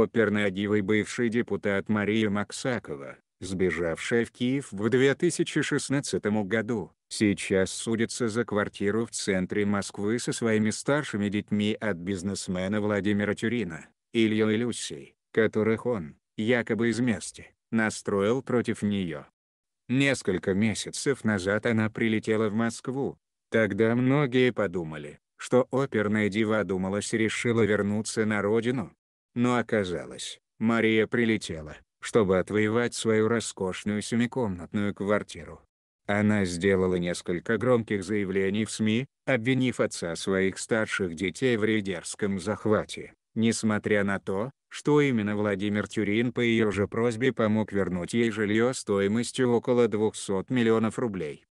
оперной дивой бывший депутат Мария Максакова, сбежавшая в Киев в 2016 году, сейчас судится за квартиру в центре Москвы со своими старшими детьми от бизнесмена Владимира Тюрина, Илью и Люсей, которых он, якобы из мести, настроил против нее. Несколько месяцев назад она прилетела в Москву. Тогда многие подумали, что оперная дива думалась решила вернуться на родину, но оказалось, Мария прилетела, чтобы отвоевать свою роскошную семикомнатную квартиру. Она сделала несколько громких заявлений в СМИ, обвинив отца своих старших детей в рейдерском захвате, несмотря на то, что именно Владимир Тюрин по ее же просьбе помог вернуть ей жилье стоимостью около 200 миллионов рублей.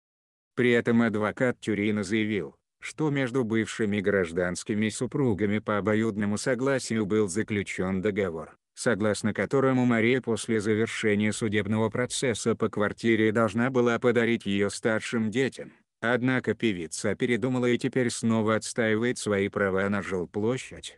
При этом адвокат Тюрина заявил, что между бывшими гражданскими супругами по обоюдному согласию был заключен договор, согласно которому Мария после завершения судебного процесса по квартире должна была подарить ее старшим детям. Однако певица передумала и теперь снова отстаивает свои права на жилплощадь.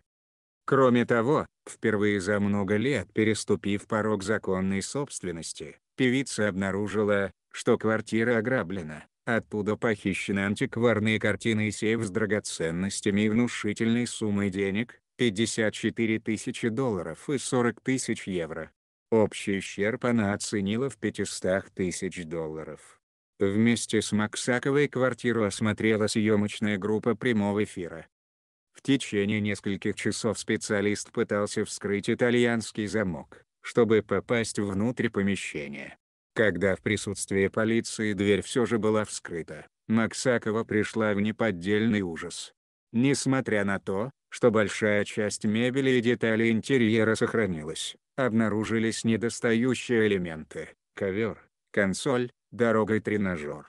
Кроме того, впервые за много лет переступив порог законной собственности, певица обнаружила, что квартира ограблена. Оттуда похищены антикварные картины и сейф с драгоценностями и внушительной суммой денег, 54 тысячи долларов и 40 тысяч евро. Общий ущерб она оценила в 500 тысяч долларов. Вместе с Максаковой квартиру осмотрела съемочная группа прямого эфира. В течение нескольких часов специалист пытался вскрыть итальянский замок, чтобы попасть внутрь помещения. Когда в присутствии полиции дверь все же была вскрыта, Максакова пришла в неподдельный ужас. Несмотря на то, что большая часть мебели и деталей интерьера сохранилась, обнаружились недостающие элементы – ковер, консоль, дорога и тренажер.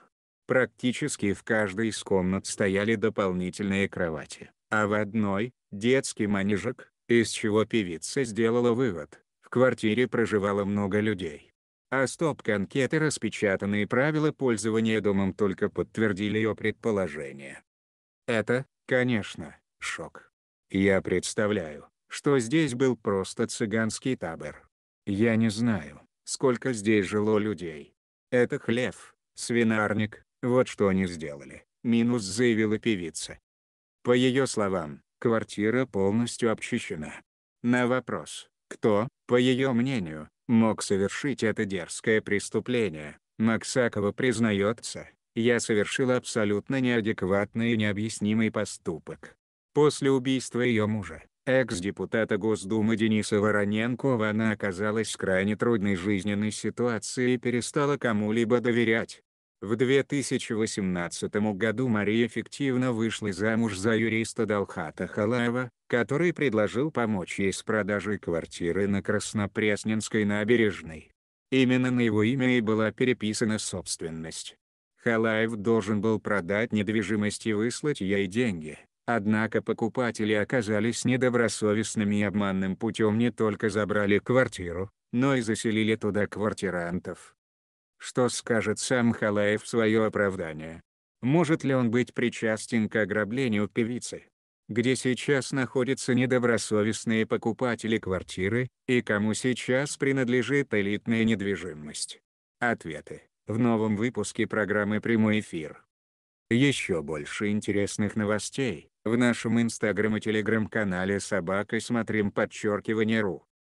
Практически в каждой из комнат стояли дополнительные кровати, а в одной – детский манежек, из чего певица сделала вывод – в квартире проживало много людей. А стоп-конкеты распечатанные правила пользования домом только подтвердили ее предположение. Это, конечно, шок. Я представляю, что здесь был просто цыганский табор. Я не знаю, сколько здесь жило людей. Это хлев, свинарник, вот что они сделали, минус заявила певица. По ее словам, квартира полностью обчищена. На вопрос, кто, по ее мнению, мог совершить это дерзкое преступление. Максакова признается, я совершила абсолютно неадекватный и необъяснимый поступок. После убийства ее мужа, экс-депутата Госдумы Дениса Вороненкова она оказалась в крайне трудной жизненной ситуации и перестала кому-либо доверять. В 2018 году Мария эффективно вышла замуж за юриста Далхата Халаева, который предложил помочь ей с продажей квартиры на Краснопресненской набережной. Именно на его имя и была переписана собственность. Халаев должен был продать недвижимость и выслать ей деньги. Однако покупатели оказались недобросовестными и обманным путем не только забрали квартиру, но и заселили туда квартирантов. Что скажет сам Халаев в свое оправдание? Может ли он быть причастен к ограблению певицы? Где сейчас находятся недобросовестные покупатели квартиры, и кому сейчас принадлежит элитная недвижимость? Ответы в новом выпуске программы «Прямой эфир». Еще больше интересных новостей в нашем инстаграм и телеграм-канале «Собака» смотрим подчеркивание подчеркивание.ру.